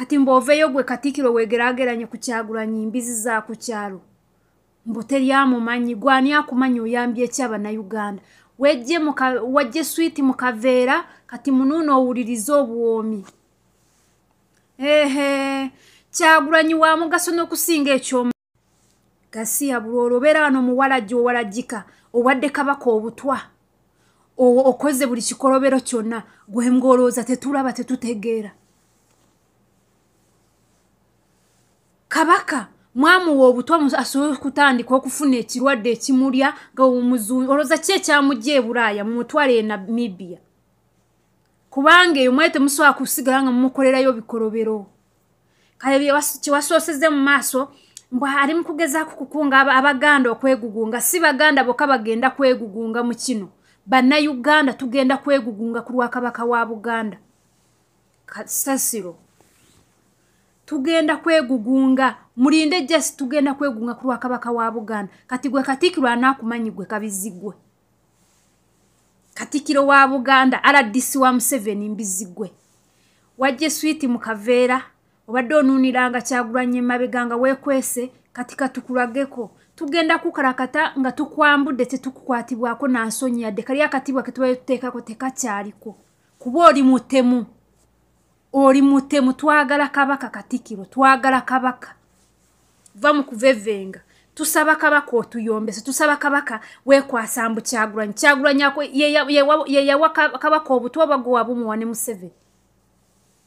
kati mbooveyo gwe katikiro weegeraageranye ku kyagulanyi mbiziza ku kyalo mbu teri amumanyi gwani akumanyi oyambye eky abannayuganda wajje switi mu kaveera kati munuuno owuliriza obuwoomi ehe kyagulanyi wa mugaso n'okusinga ekyoma gasiya bulwolwo obeera wano muwala gy'owalagika owadde kabaka obutwa okoze buli kikolobero kyonna gwe ngolooza tetulaba tetutegeera kabaka mwamuwa obutwa asobole okutandika okufuna ekirwadde ekimulya nga omuzungu olooza ki ekyamujja ebulaaya mumutwale e namibia kubanga eyo mwe temusobola kusigala nga mumukolerayo bikolobero kale kyewasoseze mu maaso mbw ali mu kugezaako kukunga abaganda okwegugunga si baganda bokka bagenda kwegugunga mu kino bannayuganda tugenda kwegugunga ku lwakabaka wa buganda kasasiro tugenda kwegugunga mulinde jasi tugenda kwegunga ku lwakabaka wa buganda kati gwe katikiro anaakumanyi gwe kabizigwe katikiro wa buganda aladisi wa museveni mbizigwe wajje switi mu kaveera obadde onuuniranga kyaguranye mabeganga weekwese kati katukulageko tugenda kukalakata nga tukwambudde tetukukwatibwako nansonyi yadde kali akatibwa ketubaye tuteekako tekakyaliko kuba oli mutemu oli mutemu twagala kabaka katikiro twagala kabaka va mukuvevenga tusaba kabaka otuyombese tusaba kabaka wekwasambu kyagulanyi kyagulanyi yeyawa kabaka obutwa bagowabumuwa ne museveni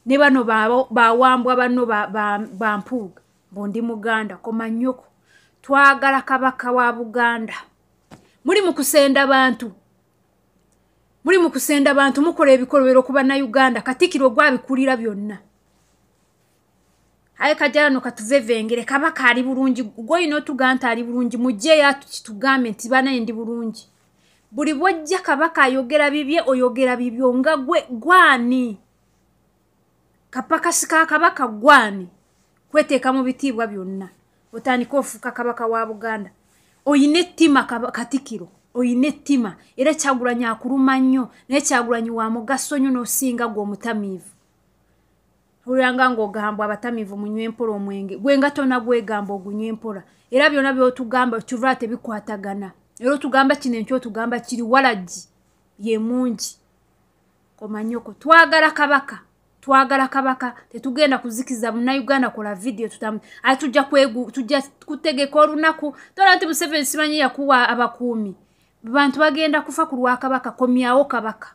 ne bano bawambwa banno bampuuga bondi muganda koma nnyoko twagala kabaka wa buganda muli mukusenda bantu muli mu kusenda abantu mukola ebikolobero okuba na uganda katikiro gwabikulira byonna aye kajano katuve vengere kabaka ali bulungi gwoyina otugaa nti ali bulungi mujjeyo tukitugambe nti banaye ndi bulungi buli bwojja kabaka ayogera bibye oyogera bibyo nga gwe gwani kapakasi ka kabaka gwani kweteeka mu bitiibwa byonna otandika ofuuka kabaka wa buganda oyina ettima katikiro ka oyina ettima era ekyagulanyi akuluma nnyo naye kyagulanyi wa mugaso nnyo n'osinga gwe omutamiivu owulanga ng'ogambwa abatamiivu munywe empola omwenge gwe nga tona gwegamba ogunywe empola era byonna byotugamba kivula tebikwatagana era otugamba kino enky otugamba kiri walagi ye mungi komanyoko twagala kabaka twagala kabaka tetugenda kuzikiriza munauganda kola vidiyo tujja kutegeka olunaku tona nti museveni simanyi yakuwa abakuumi bantu bagenda kufa ku lwakabaka komyawo kabaka